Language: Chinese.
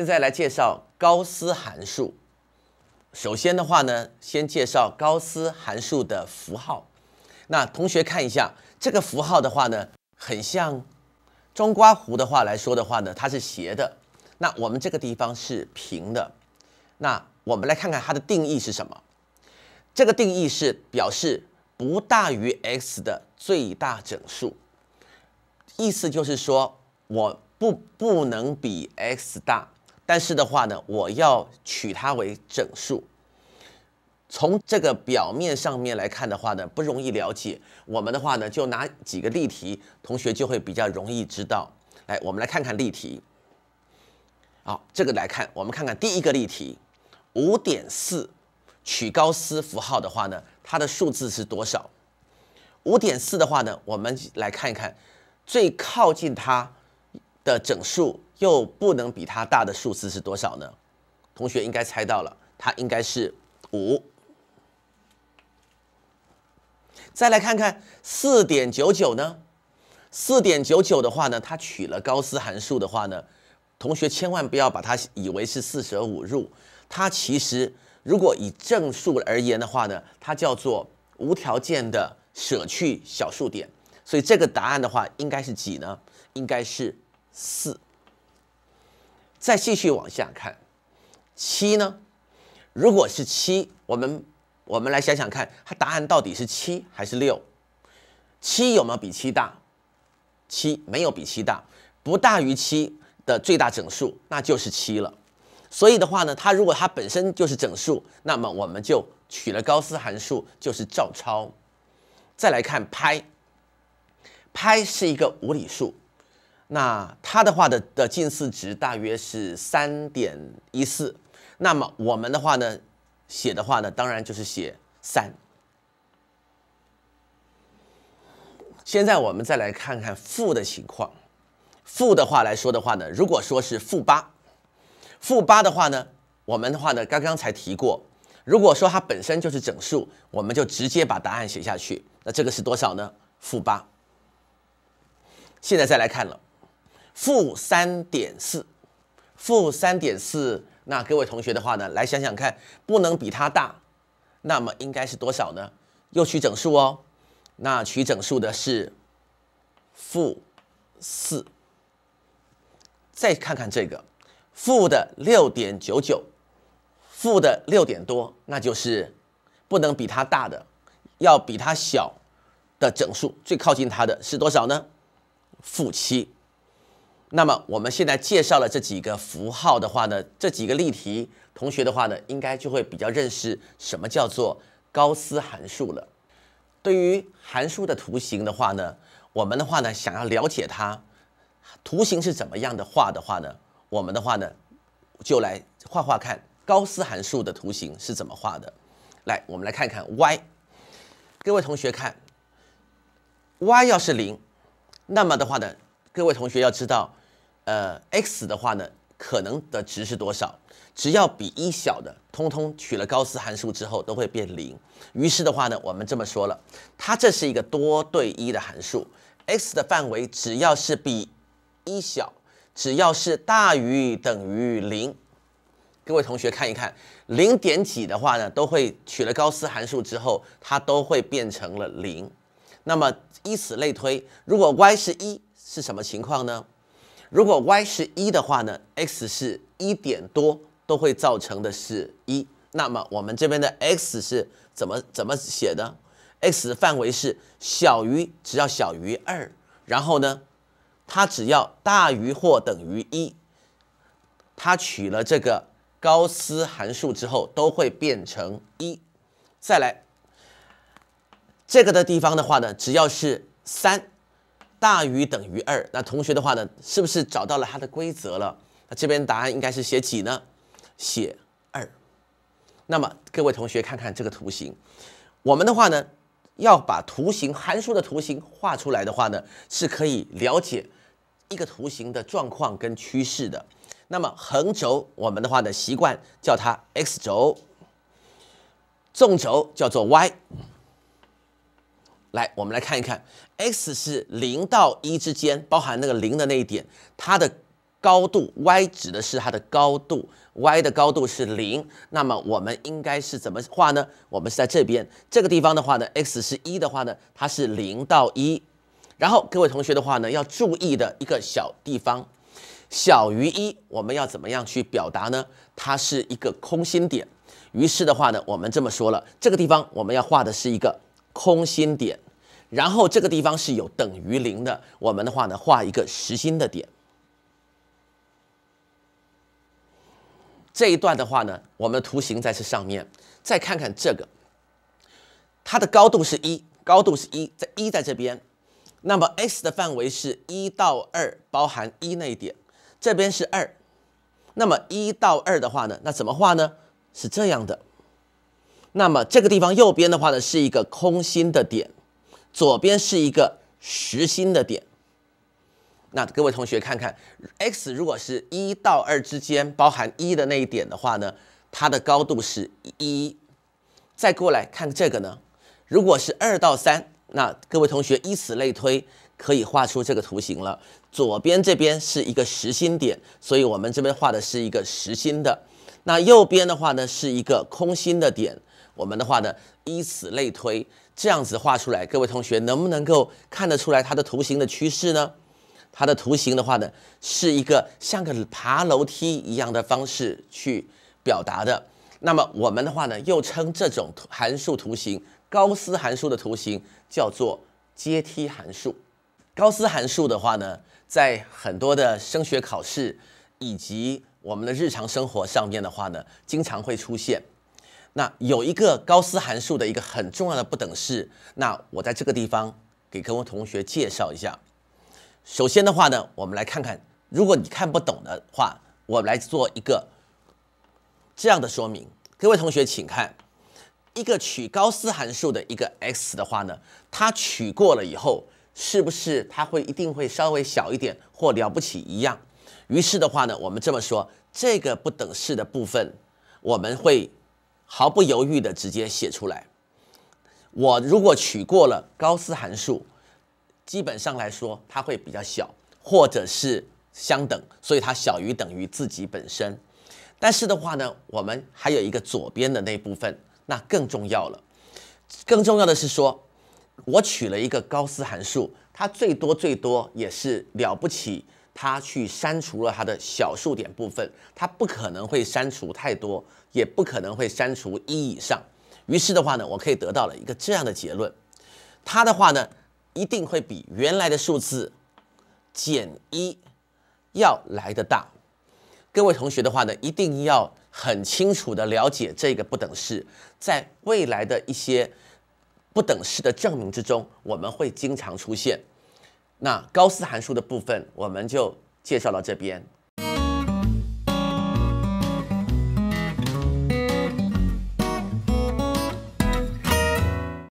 现在来介绍高斯函数。首先的话呢，先介绍高斯函数的符号。那同学看一下这个符号的话呢，很像中刮弧的话来说的话呢，它是斜的。那我们这个地方是平的。那我们来看看它的定义是什么？这个定义是表示不大于 x 的最大整数。意思就是说，我不不能比 x 大。但是的话呢，我要取它为整数。从这个表面上面来看的话呢，不容易了解。我们的话呢，就拿几个例题，同学就会比较容易知道。来，我们来看看例题。好，这个来看，我们看看第一个例题，五点四取高斯符号的话呢，它的数字是多少？五点四的话呢，我们来看一看，最靠近它。的整数又不能比它大的数字是多少呢？同学应该猜到了，它应该是五。再来看看四点九九呢？四点九九的话呢，它取了高斯函数的话呢，同学千万不要把它以为是四舍五入，它其实如果以正数而言的话呢，它叫做无条件的舍去小数点，所以这个答案的话应该是几呢？应该是。四，再继续往下看，七呢？如果是七，我们我们来想想看，它答案到底是七还是六？七有没有比七大？七没有比七大，不大于七的最大整数那就是七了。所以的话呢，它如果它本身就是整数，那么我们就取了高斯函数就是照抄。再来看派，派是一个无理数。那它的话的的近似值大约是三点一四，那么我们的话呢，写的话呢，当然就是写三。现在我们再来看看负的情况，负的话来说的话呢，如果说是负八，负八的话呢，我们的话呢，刚刚才提过，如果说它本身就是整数，我们就直接把答案写下去。那这个是多少呢？负八。现在再来看了。负三点四，负三点四。那各位同学的话呢，来想想看，不能比它大，那么应该是多少呢？又取整数哦。那取整数的是负四。再看看这个，负的六点九九，负的六点多，那就是不能比它大的，要比它小的整数，最靠近它的是多少呢？负七。那么我们现在介绍了这几个符号的话呢，这几个例题，同学的话呢，应该就会比较认识什么叫做高斯函数了。对于函数的图形的话呢，我们的话呢，想要了解它图形是怎么样的画的话呢，我们的话呢，就来画画看高斯函数的图形是怎么画的。来，我们来看看 y，各位同学看，y 要是零，那么的话呢，各位同学要知道。呃，x 的话呢，可能的值是多少？只要比一小的，通通取了高斯函数之后都会变零。于是的话呢，我们这么说了，它这是一个多对一的函数。x 的范围只要是比一小，只要是大于等于零，各位同学看一看，零点几的话呢，都会取了高斯函数之后，它都会变成了零。那么依此类推，如果 y 是一，是什么情况呢？如果 y 是一的话呢，x 是一点多都会造成的是一。那么我们这边的 x 是怎么怎么写的？x 范围是小于，只要小于二。然后呢，它只要大于或等于一，它取了这个高斯函数之后都会变成一。再来这个的地方的话呢，只要是三。大于等于二，那同学的话呢，是不是找到了它的规则了？那这边答案应该是写几呢？写二。那么各位同学看看这个图形，我们的话呢要把图形函数的图形画出来的话呢，是可以了解一个图形的状况跟趋势的。那么横轴我们的话呢习惯叫它 x 轴，纵轴叫做 y。来，我们来看一看，x 是零到一之间，包含那个零的那一点，它的高度 y 指的是它的高度，y 的高度是零。那么我们应该是怎么画呢？我们是在这边这个地方的话呢，x 是一的话呢，它是零到一。然后各位同学的话呢，要注意的一个小地方，小于一，我们要怎么样去表达呢？它是一个空心点。于是的话呢，我们这么说了，这个地方我们要画的是一个。空心点，然后这个地方是有等于零的，我们的话呢，画一个实心的点。这一段的话呢，我们的图形在这上面。再看看这个，它的高度是一，高度是一，在一在这边。那么 x 的范围是一到二，包含一那一点，这边是二。那么一到二的话呢，那怎么画呢？是这样的。那么这个地方右边的话呢是一个空心的点，左边是一个实心的点。那各位同学看看，x 如果是一到二之间包含一的那一点的话呢，它的高度是一。再过来看这个呢，如果是二到三，那各位同学依此类推可以画出这个图形了。左边这边是一个实心点，所以我们这边画的是一个实心的。那右边的话呢是一个空心的点。我们的话呢，以此类推，这样子画出来，各位同学能不能够看得出来它的图形的趋势呢？它的图形的话呢，是一个像个爬楼梯一样的方式去表达的。那么我们的话呢，又称这种函数图形高斯函数的图形叫做阶梯函数。高斯函数的话呢，在很多的升学考试以及我们的日常生活上面的话呢，经常会出现。那有一个高斯函数的一个很重要的不等式，那我在这个地方给各位同学介绍一下。首先的话呢，我们来看看，如果你看不懂的话，我来做一个这样的说明。各位同学，请看，一个取高斯函数的一个 x 的话呢，它取过了以后，是不是它会一定会稍微小一点或了不起一样？于是的话呢，我们这么说，这个不等式的部分，我们会。毫不犹豫的直接写出来。我如果取过了高斯函数，基本上来说它会比较小，或者是相等，所以它小于等于自己本身。但是的话呢，我们还有一个左边的那部分，那更重要了。更重要的是说，我取了一个高斯函数，它最多最多也是了不起。它去删除了它的小数点部分，它不可能会删除太多，也不可能会删除一以上。于是的话呢，我可以得到了一个这样的结论，它的话呢一定会比原来的数字减一要来的大。各位同学的话呢，一定要很清楚的了解这个不等式，在未来的一些不等式的证明之中，我们会经常出现。那高斯函数的部分，我们就介绍到这边。